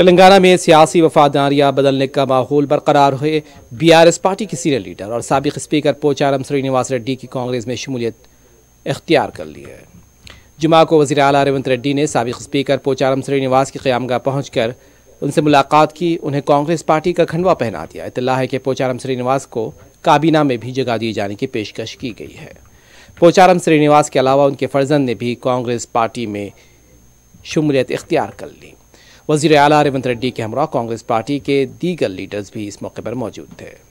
तेलंगाना में सियासी वफादारियाँ बदलने का माहौल बरकरार हुए बी आर एस पार्टी के सीनियर लीडर और सबक स्पीकर पोचारम श्रीनिवास रेड्डी की कांग्रेस में शमूलियत इख्तियार कर ली है जुमा को वजी अला रेवंत रेड्डी ने सबक स्पीकर पोचारम श्रीनिवास की क्यामगा पहुँच कर उनसे मुलाकात की उन्हें कांग्रेस पार्टी का खंडवा पहना दिया इतला है कि पोचारम श्रीनिवास को काबीना में भी जगह दिए जाने की पेशकश की गई है पोचारम श्रीनिवास के अलावा उनके फर्जंद ने भी कांग्रेस पार्टी में शमूलियत इख्तियार कर ली वजीर अला रेवंत रेड्डी के हमरा कांग्रेस पार्टी के दीगर लीडर्स भी इस मौके पर मौजूद थे